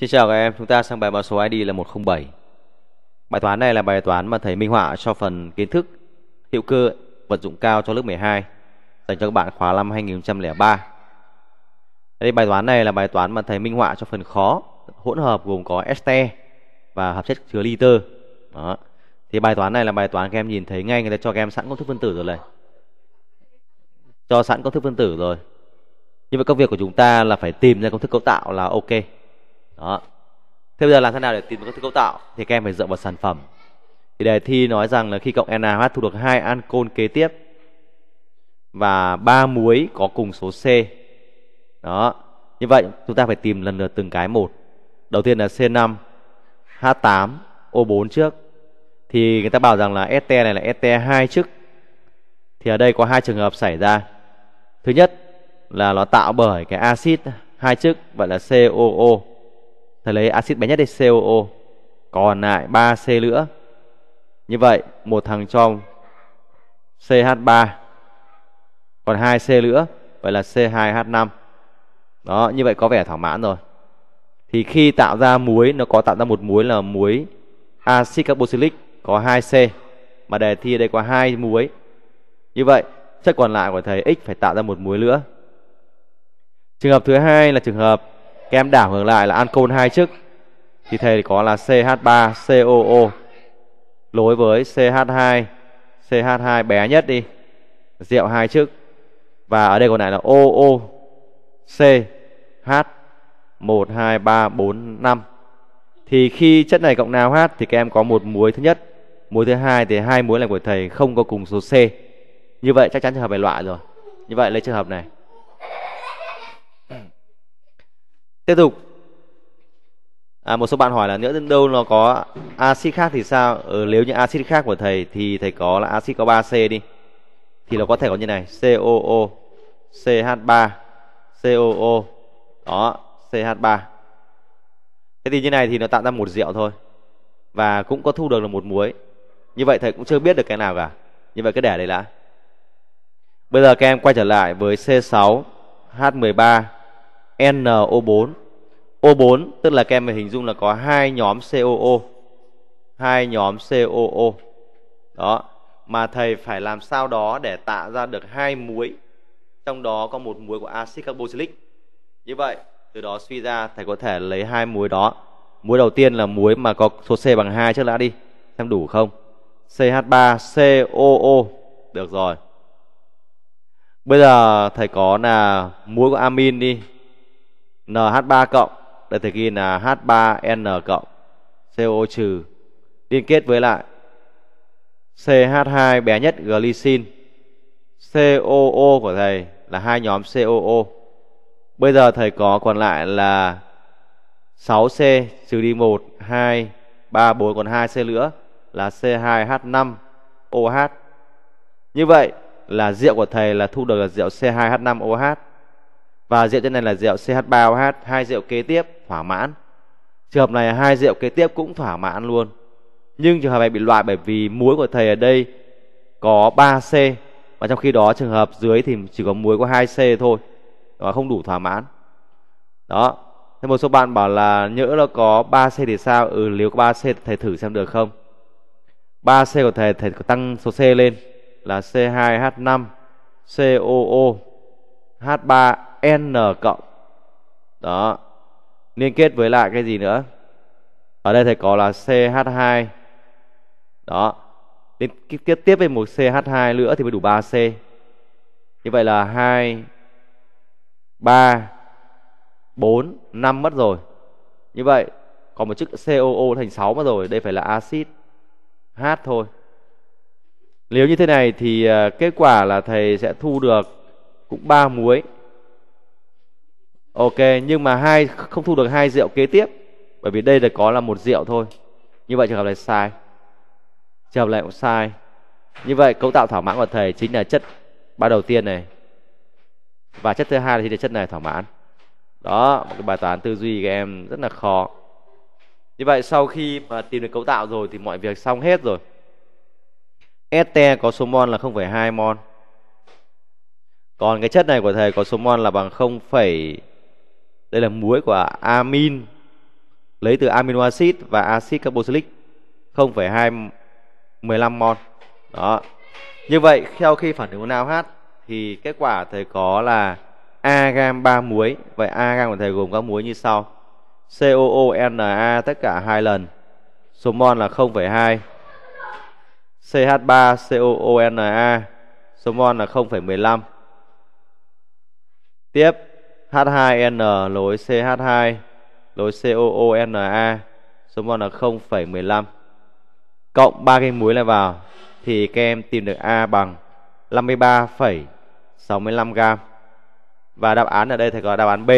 Xin chào các em, chúng ta sang bài mã số ID là 107. Bài toán này là bài toán mà thầy Minh Họa cho phần kiến thức hữu cơ vật dụng cao cho lớp 12 dành cho các bạn khóa năm 2003. Đây bài toán này là bài toán mà thầy Minh Họa cho phần khó hỗn hợp gồm có este và hợp chất chứa liter. Đó. Thì bài toán này là bài toán các em nhìn thấy ngay người ta cho các em sẵn công thức phân tử rồi này. Cho sẵn công thức phân tử rồi. Như vậy công việc của chúng ta là phải tìm ra công thức cấu tạo là ok đó thế bây giờ làm thế nào để tìm được các thứ cấu tạo thì các em phải dựa vào sản phẩm thì đề thi nói rằng là khi cộng NaH thu được hai ancol kế tiếp và ba muối có cùng số C đó như vậy chúng ta phải tìm lần lượt từng cái một đầu tiên là C5 H8 O4 trước thì người ta bảo rằng là este này là este hai trước thì ở đây có hai trường hợp xảy ra thứ nhất là nó tạo bởi cái axit hai chức vậy là COO thầy lấy axit bé nhất đây COO còn lại 3C nữa như vậy một thằng trong CH3 còn 2C nữa vậy là C2H5 đó như vậy có vẻ thỏa mãn rồi thì khi tạo ra muối nó có tạo ra một muối là muối axit carboxylic có 2C mà đề thi ở đây có hai muối như vậy chất còn lại của thầy x phải tạo ra một muối nữa trường hợp thứ hai là trường hợp các em đảo ngược lại là ancol hai chức thì thầy có là CH3 COO nối với CH2 CH2 bé nhất đi rượu hai chức và ở đây còn lại là OO C H 1 2 3 4 5 thì khi chất này cộng nào H thì các em có một muối thứ nhất muối thứ hai thì hai muối là của thầy không có cùng số C như vậy chắc chắn trường hợp này loại rồi như vậy lấy trường hợp này tiếp tục à, một số bạn hỏi là nữa đâu nó có axit khác thì sao ừ, nếu như axit khác của thầy thì thầy có là axit có 3 c đi thì nó có thể có như này COO CH3 COO đó CH3 thế thì như này thì nó tạo ra một rượu thôi và cũng có thu được là một muối như vậy thầy cũng chưa biết được cái nào cả như vậy cứ để đấy đã bây giờ các em quay trở lại với C6 H13 NO4. O4 tức là các em phải hình dung là có hai nhóm COO. Hai nhóm COO. Đó, mà thầy phải làm sao đó để tạo ra được hai muối. Trong đó có một muối của axit carboxylic. Như vậy, từ đó suy ra thầy có thể lấy hai muối đó. Muối đầu tiên là muối mà có số C bằng 2 trước đã đi, xem đủ không? CH3COO. Được rồi. Bây giờ thầy có là muối của amin đi NH3 cộng đây thầy ghi là H3N cộng CO trừ liên kết với lại CH2 bé nhất glycin COO của thầy là hai nhóm COO bây giờ thầy có còn lại là 6C trừ đi 1 2 3 4 còn 2C nữa là C2H5OH như vậy là rượu của thầy là thu được là rượu C2H5OH và rượu trên này là rượu CH3OH hai rượu kế tiếp thỏa mãn trường hợp này hai rượu kế tiếp cũng thỏa mãn luôn nhưng trường hợp này bị loại bởi vì muối của thầy ở đây có 3C và trong khi đó trường hợp dưới thì chỉ có muối có 2C thôi và không đủ thỏa mãn đó thế một số bạn bảo là nhỡ nó có 3C thì sao ừ nếu có 3C thì thầy thử xem được không 3C của thầy thầy có tăng số C lên là C2H5 COO H3 n cộng đó liên kết với lại cái gì nữa ở đây thầy có là ch2 đó đến tiếp tiếp với một ch2 nữa thì mới đủ 3c như vậy là hai ba bốn năm mất rồi như vậy còn một chức COO thành 6 mất rồi đây phải là axit H thôi nếu như thế này thì à, kết quả là thầy sẽ thu được cũng ba muối ok nhưng mà hai không thu được hai rượu kế tiếp bởi vì đây là có là một rượu thôi như vậy trường hợp này sai trường hợp này cũng sai như vậy cấu tạo thỏa mãn của thầy chính là chất ba đầu tiên này và chất thứ hai là chính là chất này thỏa mãn đó một cái bài toán tư duy các em rất là khó như vậy sau khi mà tìm được cấu tạo rồi thì mọi việc xong hết rồi este có số mol là 0,2 mol còn cái chất này của thầy có số mol là bằng 0, đây là muối của amin lấy từ amino acid và axit carboxylic 0,215 mol. Đó. Như vậy theo khi phản ứng NaOH thì kết quả thầy có là A gam 3 muối. Vậy A gam của thầy gồm các muối như sau. COONA tất cả hai lần. Số mol là 0,2. CH3 COONA số mol là 0,15. Tiếp H2N lối CH2 lối COONA số mol là 0,15 cộng ba cái muối này vào thì các em tìm được A bằng 53,65 gram và đáp án ở đây thầy có đáp án B